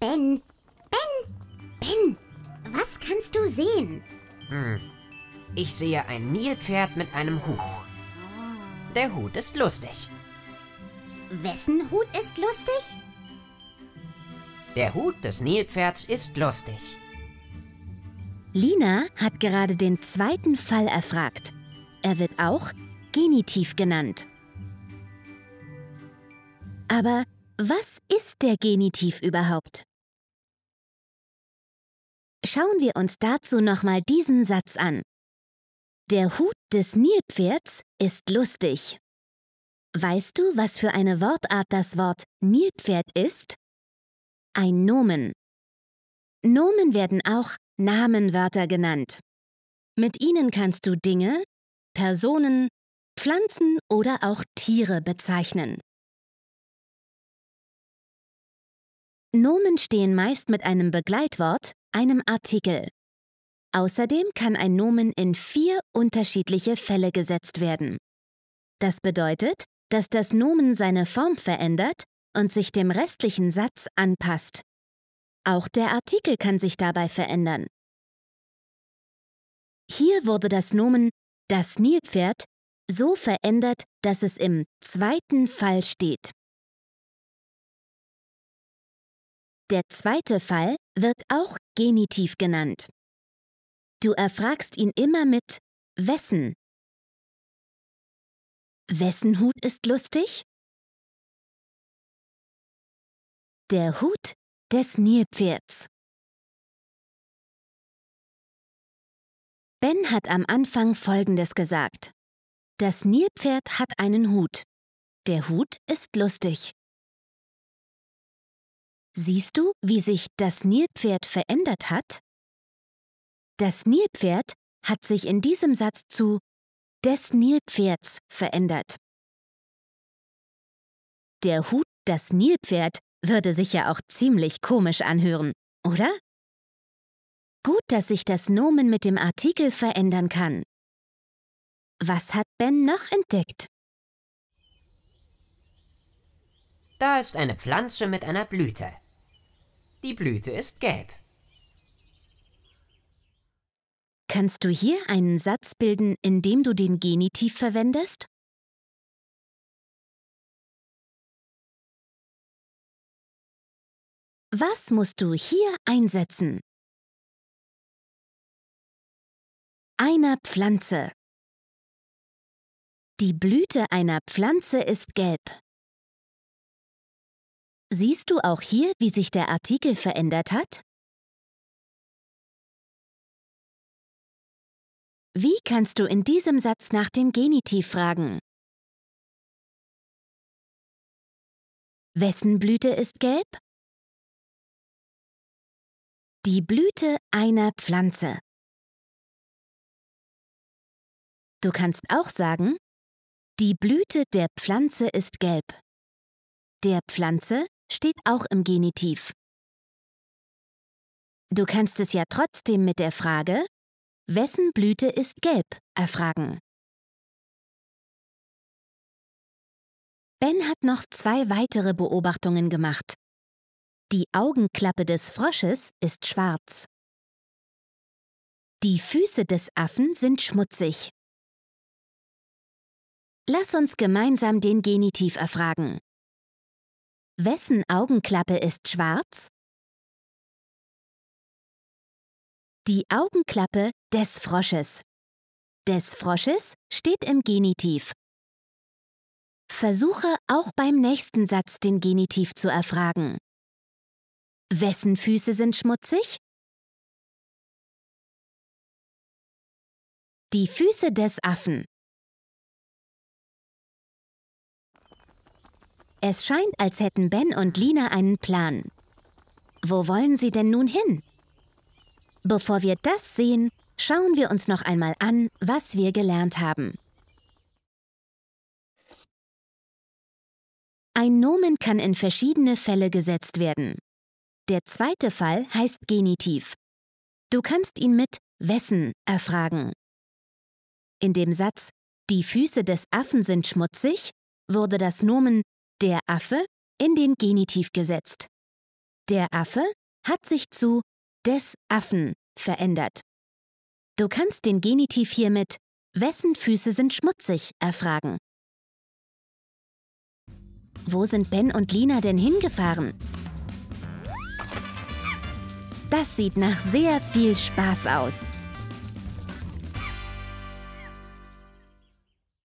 Ben, Ben, Ben, was kannst du sehen? Hm, ich sehe ein Nilpferd mit einem Hut. Der Hut ist lustig. Wessen Hut ist lustig? Der Hut des Nilpferds ist lustig. Lina hat gerade den zweiten Fall erfragt. Er wird auch Genitiv genannt. Aber was ist der Genitiv überhaupt? Schauen wir uns dazu nochmal diesen Satz an. Der Hut des Nilpferds ist lustig. Weißt du, was für eine Wortart das Wort Nilpferd ist? Ein Nomen. Nomen werden auch Namenwörter genannt. Mit ihnen kannst du Dinge, Personen, Pflanzen oder auch Tiere bezeichnen. Nomen stehen meist mit einem Begleitwort einem Artikel. Außerdem kann ein Nomen in vier unterschiedliche Fälle gesetzt werden. Das bedeutet, dass das Nomen seine Form verändert und sich dem restlichen Satz anpasst. Auch der Artikel kann sich dabei verändern. Hier wurde das Nomen das Nilpferd so verändert, dass es im zweiten Fall steht. Der zweite Fall wird auch Genitiv genannt. Du erfragst ihn immer mit wessen. Wessen Hut ist lustig? Der Hut des Nilpferds. Ben hat am Anfang Folgendes gesagt. Das Nilpferd hat einen Hut. Der Hut ist lustig. Siehst du, wie sich das Nilpferd verändert hat? Das Nilpferd hat sich in diesem Satz zu des Nilpferds verändert. Der Hut das Nilpferd würde sich ja auch ziemlich komisch anhören, oder? Gut, dass sich das Nomen mit dem Artikel verändern kann. Was hat Ben noch entdeckt? Da ist eine Pflanze mit einer Blüte. Die Blüte ist gelb. Kannst du hier einen Satz bilden, indem du den Genitiv verwendest? Was musst du hier einsetzen? Eine Pflanze. Die Blüte einer Pflanze ist gelb. Siehst du auch hier, wie sich der Artikel verändert hat? Wie kannst du in diesem Satz nach dem Genitiv fragen? Wessen Blüte ist gelb? Die Blüte einer Pflanze. Du kannst auch sagen, die Blüte der Pflanze ist gelb. Der Pflanze steht auch im Genitiv. Du kannst es ja trotzdem mit der Frage, wessen Blüte ist gelb, erfragen. Ben hat noch zwei weitere Beobachtungen gemacht. Die Augenklappe des Frosches ist schwarz. Die Füße des Affen sind schmutzig. Lass uns gemeinsam den Genitiv erfragen. Wessen Augenklappe ist schwarz? Die Augenklappe des Frosches. Des Frosches steht im Genitiv. Versuche auch beim nächsten Satz den Genitiv zu erfragen. Wessen Füße sind schmutzig? Die Füße des Affen. Es scheint, als hätten Ben und Lina einen Plan. Wo wollen sie denn nun hin? Bevor wir das sehen, schauen wir uns noch einmal an, was wir gelernt haben. Ein Nomen kann in verschiedene Fälle gesetzt werden. Der zweite Fall heißt Genitiv. Du kannst ihn mit wessen erfragen. In dem Satz Die Füße des Affen sind schmutzig wurde das Nomen der Affe in den Genitiv gesetzt. Der Affe hat sich zu des Affen verändert. Du kannst den Genitiv hiermit wessen Füße sind schmutzig erfragen. Wo sind Ben und Lina denn hingefahren? Das sieht nach sehr viel Spaß aus.